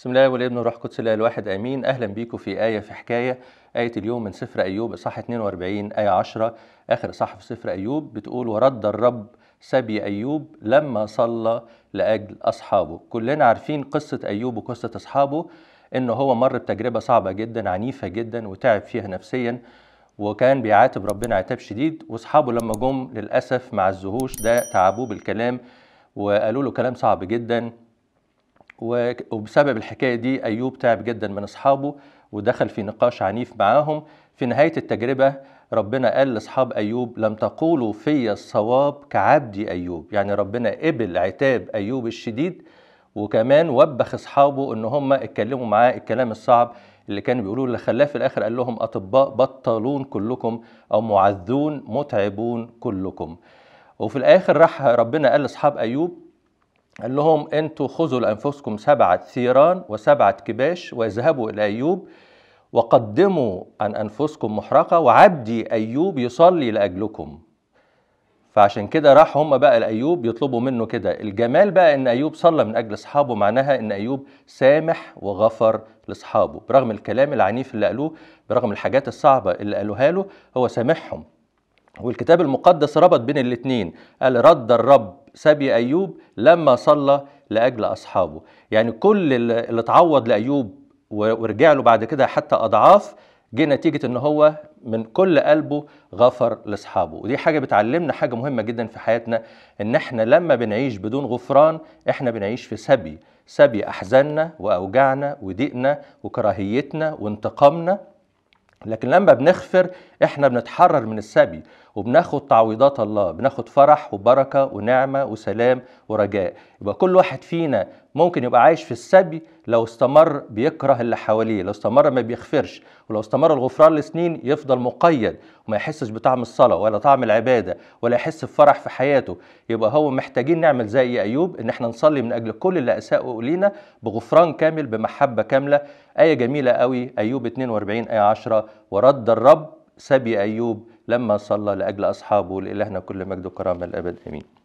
بسم الله والابن والروح القدس الله الواحد امين اهلا بيكم في ايه في حكايه ايه اليوم من سفر ايوب اصحاح 42 ايه 10 اخر اصحاح في سفر ايوب بتقول ورد الرب سبي ايوب لما صلى لاجل اصحابه كلنا عارفين قصه ايوب وقصه اصحابه ان هو مر بتجربه صعبه جدا عنيفه جدا وتعب فيها نفسيا وكان بيعاتب ربنا عتاب شديد واصحابه لما جم للاسف ما عزهوش ده تعبوه بالكلام وقالوا له كلام صعب جدا وبسبب الحكايه دي ايوب تعب جدا من اصحابه ودخل في نقاش عنيف معاهم في نهايه التجربه ربنا قال لاصحاب ايوب لم تقولوا في الصواب كعبدي ايوب يعني ربنا قبل عتاب ايوب الشديد وكمان وبخ اصحابه ان هم اتكلموا معاه الكلام الصعب اللي كانوا بيقولوا اللي خلاه في الاخر قال لهم اطباء بطلون كلكم او معذون متعبون كلكم وفي الاخر راح ربنا قال لاصحاب ايوب قال لهم انتوا خذوا لانفسكم سبعه ثيران وسبعه كباش واذهبوا الى ايوب وقدموا عن انفسكم محرقه وعبدي ايوب يصلي لاجلكم فعشان كده راح هم بقى لايوب يطلبوا منه كده الجمال بقى ان ايوب صلى من اجل اصحابه معناها ان ايوب سامح وغفر لاصحابه برغم الكلام العنيف اللي قالوه برغم الحاجات الصعبه اللي قالوها له هو سامحهم والكتاب المقدس ربط بين الاثنين قال رد الرب سبي أيوب لما صلى لأجل أصحابه يعني كل اللي اتعوض لأيوب ورجع له بعد كده حتى أضعاف جه نتيجة إن هو من كل قلبه غفر لأصحابه ودي حاجة بتعلمنا حاجة مهمة جدا في حياتنا إن إحنا لما بنعيش بدون غفران إحنا بنعيش في سبي سبي أحزاننا وأوجاعنا وضيقنا وكراهيتنا وانتقامنا لكن لما بنغفر احنا بنتحرر من السبي وبناخد تعويضات الله بناخد فرح وبركة ونعمة وسلام ورجاء يبقى كل واحد فينا ممكن يبقى عايش في السبي لو استمر بيكره اللي حواليه لو استمر ما بيغفرش ولو استمر الغفران لسنين يفضل مقيد وما يحسش بطعم الصلاة ولا طعم العبادة ولا يحس بفرح في حياته يبقى هو محتاجين نعمل زي أيوب إن احنا نصلي من أجل كل اللي أساءوا لينا بغفران كامل بمحبة كاملة آية جميلة قوي أيوب 42 آية 10 ورد الرب سبي أيوب لما صلى لأجل أصحابه لإلهنا كل مجد وكرامة الأبد آمين